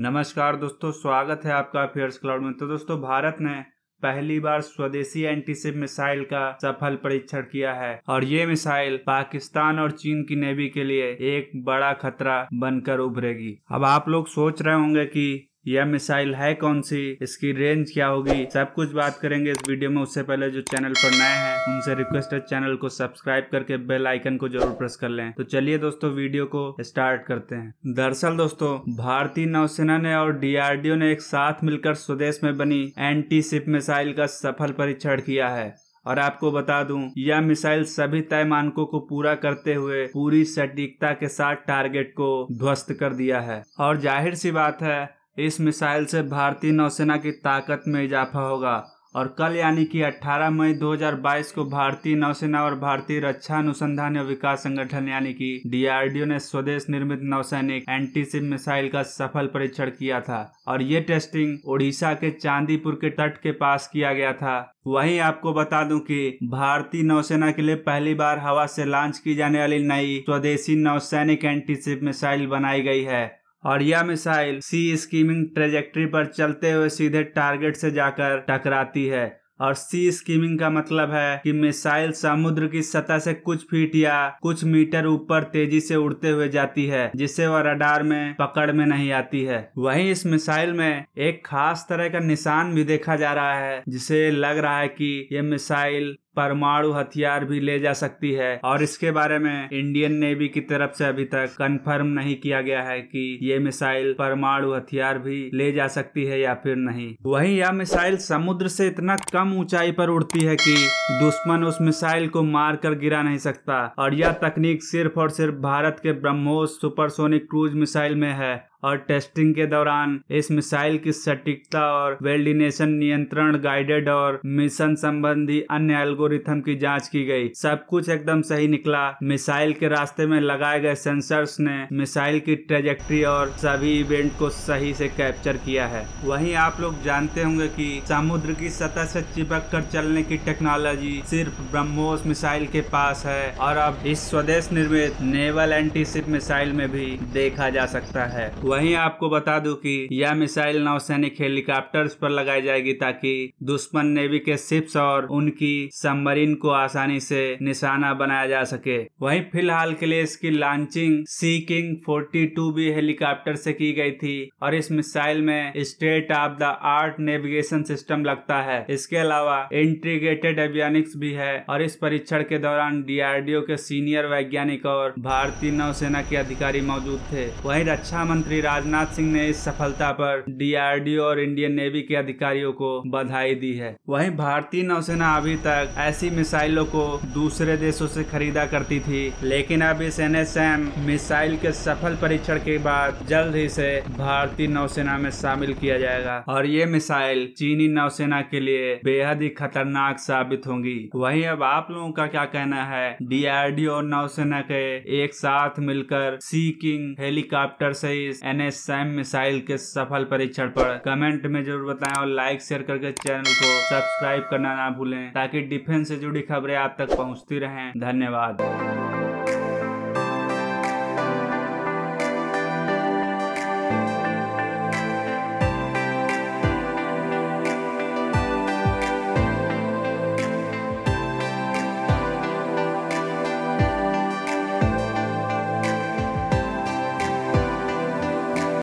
नमस्कार दोस्तों स्वागत है आपका अफेयर्स क्लाउड में तो दोस्तों भारत ने पहली बार स्वदेशी एंटीसिप मिसाइल का सफल परीक्षण किया है और ये मिसाइल पाकिस्तान और चीन की नेवी के लिए एक बड़ा खतरा बनकर उभरेगी अब आप लोग सोच रहे होंगे कि यह मिसाइल है कौन सी इसकी रेंज क्या होगी सब कुछ बात करेंगे इस वीडियो में उससे पहले जो चैनल पर नए हैं उनसे रिक्वेस्ट है चैनल को सब्सक्राइब करके बेल आइकन को जरूर प्रेस कर लें तो चलिए दोस्तों वीडियो को स्टार्ट करते हैं दरअसल दोस्तों भारतीय नौसेना ने और डीआरडीओ ने एक साथ मिलकर स्वदेश में बनी एंटी शिप मिसाइल का सफल परीक्षण किया है और आपको बता दूं यह मिसाइल सभी तय मानकों को पूरा करते हुए पूरी सटीकता के साथ टारगेट को ध्वस्त कर दिया है और जाहिर सी बात है इस मिसाइल से भारतीय नौसेना की ताकत में इजाफा होगा और कल यानी कि 18 मई 2022 को भारतीय नौसेना और भारतीय रक्षा अनुसंधान एवं विकास संगठन यानी कि डीआरडीओ ने स्वदेश निर्मित नौसैनिक एंटीसिप मिसाइल का सफल परीक्षण किया था और ये टेस्टिंग ओडिशा के चांदीपुर के तट के पास किया गया था वहीं आपको बता दूं कि भारतीय नौसेना के लिए पहली बार हवा से लॉन्च की जाने वाली नई स्वदेशी नौसैनिक एंटीसिप मिसाइल बनाई गई है और यह मिसाइल सी स्कीमिंग ट्रेजेक्ट्री पर चलते हुए सीधे टारगेट से जाकर टकराती है और सी स्कीमिंग का मतलब है कि मिसाइल समुद्र की सतह से कुछ फीट या कुछ मीटर ऊपर तेजी से उड़ते हुए जाती है जिससे वह रडार में पकड़ में नहीं आती है वहीं इस मिसाइल में एक खास तरह का निशान भी देखा जा रहा है जिसे लग रहा है कि यह मिसाइल परमाणु हथियार भी ले जा सकती है और इसके बारे में इंडियन नेवी की तरफ से अभी तक कंफर्म नहीं किया गया है कि ये मिसाइल परमाणु हथियार भी ले जा सकती है या फिर नहीं वही यह मिसाइल समुद्र से इतना कम ऊंचाई पर उड़ती है कि दुश्मन उस मिसाइल को मार कर गिरा नहीं सकता और यह तकनीक सिर्फ और सिर्फ भारत के ब्रह्मोस सुपरसोनिक क्रूज मिसाइल में है और टेस्टिंग के दौरान इस मिसाइल की सटीकता और वेल्डिनेशन नियंत्रण गाइडेड और मिशन संबंधी अन्य एल्गोरिथम की जांच की गई सब कुछ एकदम सही निकला मिसाइल के रास्ते में लगाए गए सेंसर्स ने मिसाइल की ट्रेजेक्ट्री और सभी इवेंट को सही से कैप्चर किया है वहीं आप लोग जानते होंगे कि समुद्र की सतह से चिपक कर चलने की टेक्नोलॉजी सिर्फ ब्रह्मोस मिसाइल के पास है और अब इस स्वदेश निर्मित नेवल एंटीसिप मिसाइल में भी देखा जा सकता है वहीं आपको बता दूं कि यह मिसाइल नौसैनिक हेलीकॉप्टर्स पर लगाई जाएगी ताकि दुश्मन नेवी के शिप्स और उनकी सबमरीन को आसानी से निशाना बनाया जा सके वहीं फिलहाल के लिए इसकी launching Sea King forty two भी हेलीकॉप्टर से की गई थी और इस मिसाइल में state of the art navigation system लगता है इसके अलावा इंटीग्रेटेड एवियनिक्स भी है और इस परीक्षण के दौरान डीआरडीओ के सीनियर वैज्ञानिक और भारतीय नौसेना के अधिकारी मौजूद थे वहीं रक्षा मंत्री मंत्री राजनाथ सिंह ने इस सफलता पर डीआरडीओ और इंडियन नेवी के अधिकारियों को बधाई दी है वहीं भारतीय नौसेना अभी तक ऐसी मिसाइलों को दूसरे देशों से खरीदा करती थी लेकिन अब इस एन मिसाइल के सफल परीक्षण के बाद जल्द ही इसे भारतीय नौसेना में शामिल किया जाएगा और ये मिसाइल चीनी नौसेना के लिए बेहद ही खतरनाक साबित होंगी वही अब आप लोगों का क्या कहना है डीआरडीओ और नौसेना के एक साथ मिलकर सी किंग हेलीकॉप्टर से इस एन एस मिसाइल के सफल परीक्षण पर कमेंट में जरूर बताएं और लाइक शेयर करके चैनल को सब्सक्राइब करना ना भूलें ताकि डिफेंस से जुड़ी खबरें आप तक पहुंचती रहें धन्यवाद